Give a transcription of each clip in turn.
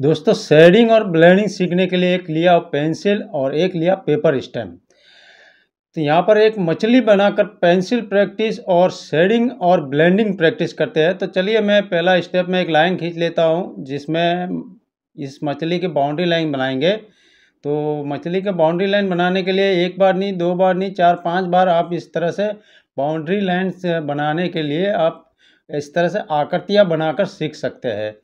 दोस्तों शेडिंग और ब्लेंडिंग सीखने के लिए एक लिया पेंसिल और एक लिया पेपर स्टैम्प तो यहाँ पर एक मछली बनाकर पेंसिल प्रैक्टिस और शेडिंग और ब्लेंडिंग प्रैक्टिस करते हैं तो चलिए मैं पहला स्टेप में एक लाइन खींच लेता हूँ जिसमें इस मछली की बाउंड्री लाइन बनाएंगे तो मछली के बाउंड्री लाइन बनाने के लिए एक बार नहीं दो बार नहीं चार पांच बार आप इस तरह से बाउंड्री लाइन बनाने के लिए आप इस तरह से आकृतियाँ बनाकर सीख सकते हैं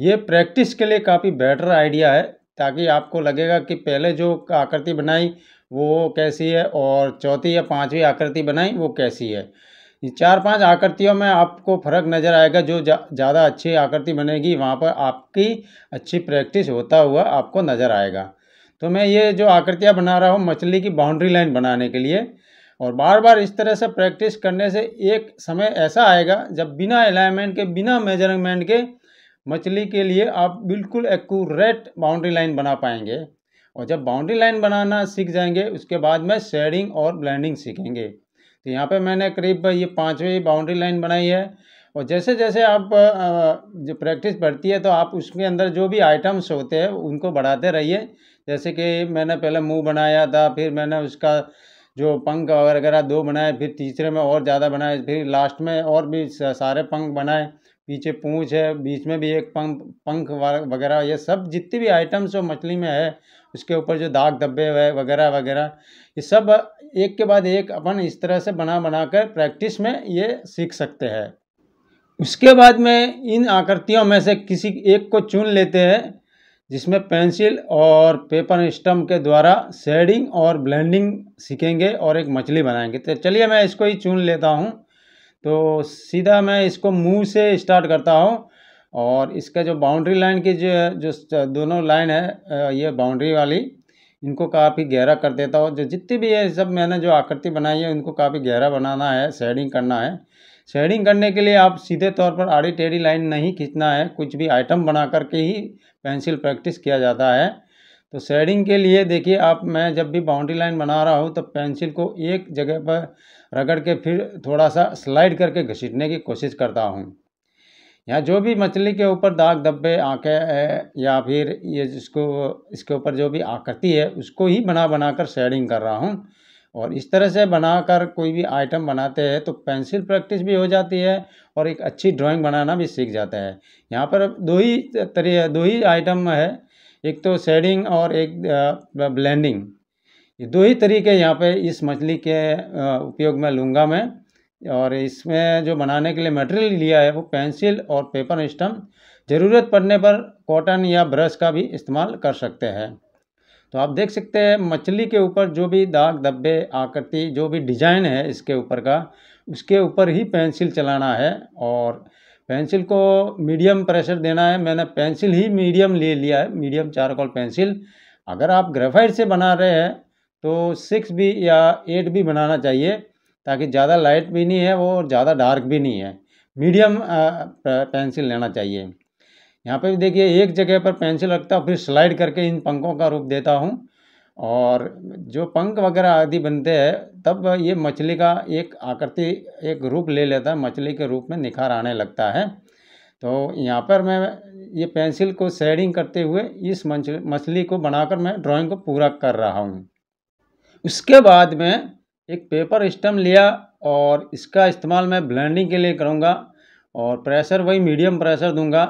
ये प्रैक्टिस के लिए काफ़ी बेटर आइडिया है ताकि आपको लगेगा कि पहले जो आकृति बनाई वो कैसी है और चौथी या पांचवी आकृति बनाई वो कैसी है चार पांच आकृतियों में आपको फर्क नज़र आएगा जो ज़्यादा जा, अच्छी आकृति बनेगी वहाँ पर आपकी अच्छी प्रैक्टिस होता हुआ आपको नज़र आएगा तो मैं ये जो आकृतियाँ बना रहा हूँ मछली की बाउंड्री लाइन बनाने के लिए और बार बार इस तरह से प्रैक्टिस करने से एक समय ऐसा आएगा जब बिना अलाइनमेंट के बिना मेजरमेंट के मछली के लिए आप बिल्कुल एक्यूरेट बाउंड्री लाइन बना पाएंगे और जब बाउंड्री लाइन बनाना सीख जाएंगे उसके बाद में शेडिंग और ब्लेंडिंग सीखेंगे तो यहाँ पे मैंने करीब ये पाँचवीं बाउंड्री लाइन बनाई है और जैसे जैसे आप जो प्रैक्टिस बढ़ती है तो आप उसके अंदर जो भी आइटम्स होते हैं उनको बढ़ाते रहिए जैसे कि मैंने पहले मुँह बनाया था फिर मैंने उसका जो पंख वगैरह दो बनाए फिर तीसरे में और ज़्यादा बनाए फिर लास्ट में और भी सारे पंख बनाए पीछे पूँछ है बीच में भी एक पंख पंख वगैरह ये सब जितनी भी आइटम्स जो मछली में है उसके ऊपर जो दाग धब्बे है वगैरह वगैरह ये सब एक के बाद एक अपन इस तरह से बना बना कर प्रैक्टिस में ये सीख सकते हैं उसके बाद में इन आकृतियों में से किसी एक को चुन लेते हैं जिसमें पेंसिल और पेपर स्टम्प के द्वारा शेडिंग और ब्लेंडिंग सीखेंगे और एक मछली बनाएंगे तो चलिए मैं इसको ही चुन लेता हूँ तो सीधा मैं इसको मुंह से स्टार्ट करता हूँ और इसका जो बाउंड्री लाइन की जो जो दोनों लाइन है ये बाउंड्री वाली इनको काफ़ी गहरा कर देता हूँ जो जितनी भी है सब मैंने जो आकृति बनाई है उनको काफ़ी गहरा बनाना है शेडिंग करना है शेडिंग करने के लिए आप सीधे तौर पर आड़ी टेढ़ी लाइन नहीं खींचना है कुछ भी आइटम बना करके ही पेंसिल प्रैक्टिस किया जाता है तो शेडिंग के लिए देखिए आप मैं जब भी बाउंड्री लाइन बना रहा हूँ तो पेंसिल को एक जगह पर रगड़ के फिर थोड़ा सा स्लाइड करके घसीटने की कोशिश करता हूँ यहाँ जो भी मछली के ऊपर दाग धब्बे आँखें या फिर ये जिसको इसके ऊपर जो भी आकृति है उसको ही बना बना कर शेडिंग कर रहा हूँ और इस तरह से बनाकर कोई भी आइटम बनाते हैं तो पेंसिल प्रैक्टिस भी हो जाती है और एक अच्छी ड्राइंग बनाना भी सीख जाता है यहाँ पर दो ही तरह दो ही आइटम है एक तो शेडिंग और एक ब्लेंडिंग ये दो ही तरीके यहाँ पे इस मछली के उपयोग में लूँगा मैं और इसमें जो बनाने के लिए मटेरियल लिया है वो पेंसिल और पेपर स्टम ज़रूरत पड़ने पर कॉटन या ब्रश का भी इस्तेमाल कर सकते हैं तो आप देख सकते हैं मछली के ऊपर जो भी दाग धब्बे आकृति जो भी डिज़ाइन है इसके ऊपर का उसके ऊपर ही पेंसिल चलाना है और पेंसिल को मीडियम प्रेशर देना है मैंने पेंसिल ही मीडियम ले लिया है मीडियम चारकोल पेंसिल अगर आप ग्रेफाइट से बना रहे हैं तो सिक्स भी या एट भी बनाना चाहिए ताकि ज़्यादा लाइट भी नहीं है और ज़्यादा डार्क भी नहीं है मीडियम पेंसिल लेना चाहिए यहाँ पे भी देखिए एक जगह पर पेंसिल रखता हूँ फिर स्लाइड करके इन पंखों का रूप देता हूँ और जो पंख वगैरह आदि बनते हैं तब ये मछली का एक आकृति एक रूप ले लेता है मछली के रूप में निखार आने लगता है तो यहाँ पर मैं ये पेंसिल को शेडिंग करते हुए इस मछली को बनाकर मैं ड्राइंग को पूरा कर रहा हूँ उसके बाद में एक पेपर स्टम लिया और इसका इस्तेमाल मैं ब्लेंडिंग के लिए करूँगा और प्रेशर वही मीडियम प्रेशर दूंगा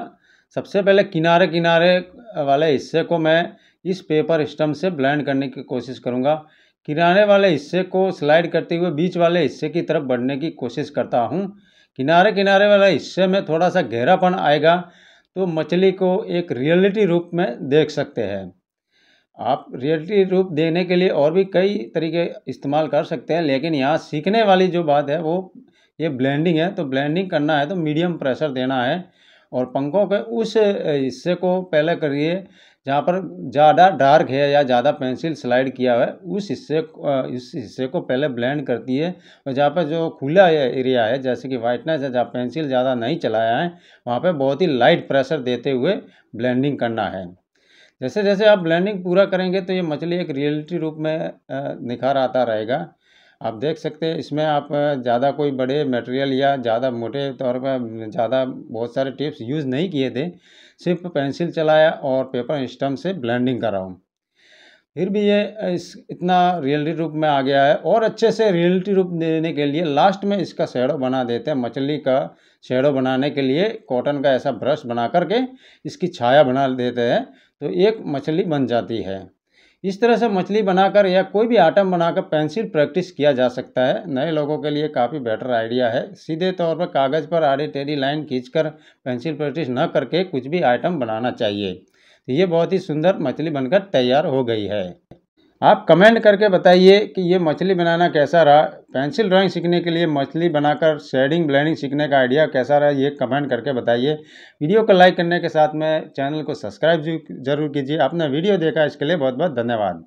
सबसे पहले किनारे किनारे वाले हिस्से को मैं इस पेपर स्टम से ब्लेंड करने की कोशिश करूँगा किनारे वाले हिस्से को स्लाइड करते हुए बीच वाले हिस्से की तरफ बढ़ने की कोशिश करता हूँ किनारे किनारे वाले हिस्से में थोड़ा सा गहरापन आएगा तो मछली को एक रियलिटी रूप में देख सकते हैं आप रियलिटी रूप देने के लिए और भी कई तरीके इस्तेमाल कर सकते हैं लेकिन यहाँ सीखने वाली जो बात है वो ये ब्लेंडिंग है तो ब्लेंडिंग करना है तो मीडियम प्रेशर देना है और पंखों के उस हिस्से को पहले करिए जहाँ पर ज़्यादा डार्क है या ज़्यादा पेंसिल स्लाइड किया हुआ है उस हिस्से इस हिस्से को पहले ब्लेंड करती है और जहाँ पर जो खुला एरिया है जैसे कि वाइटनेस है जहाँ पेंसिल ज़्यादा नहीं चलाया है वहाँ पर बहुत ही लाइट प्रेशर देते हुए ब्लेंडिंग करना है जैसे जैसे आप ब्लेंडिंग पूरा करेंगे तो ये मछली एक रियलिटी रूप में निखार आता रहेगा आप देख सकते हैं इसमें आप ज़्यादा कोई बड़े मटेरियल या ज़्यादा मोटे तौर पर ज़्यादा बहुत सारे टिप्स यूज़ नहीं किए थे सिर्फ पेंसिल चलाया और पेपर स्टम से ब्लेंडिंग कर रहा हूँ फिर भी ये इस इतना रियलिटी रूप में आ गया है और अच्छे से रियलिटी रूप देने के लिए लास्ट में इसका शेडो बना देते हैं मछली का शेडो बनाने के लिए कॉटन का ऐसा ब्रश बना करके इसकी छाया बना देते हैं तो एक मछली बन जाती है इस तरह से मछली बनाकर या कोई भी आइटम बनाकर पेंसिल प्रैक्टिस किया जा सकता है नए लोगों के लिए काफ़ी बेटर आइडिया है सीधे तौर पर कागज़ पर आड़ी टेढ़ी लाइन खींचकर पेंसिल प्रैक्टिस न करके कुछ भी आइटम बनाना चाहिए तो ये बहुत ही सुंदर मछली बनकर तैयार हो गई है आप कमेंट करके बताइए कि ये मछली बनाना कैसा रहा पेंसिल ड्राइंग सीखने के लिए मछली बनाकर शेडिंग ब्लेंडिंग सीखने का आइडिया कैसा रहा ये कमेंट करके बताइए वीडियो को लाइक करने के साथ में चैनल को सब्सक्राइब जरूर कीजिए आपने वीडियो देखा इसके लिए बहुत बहुत धन्यवाद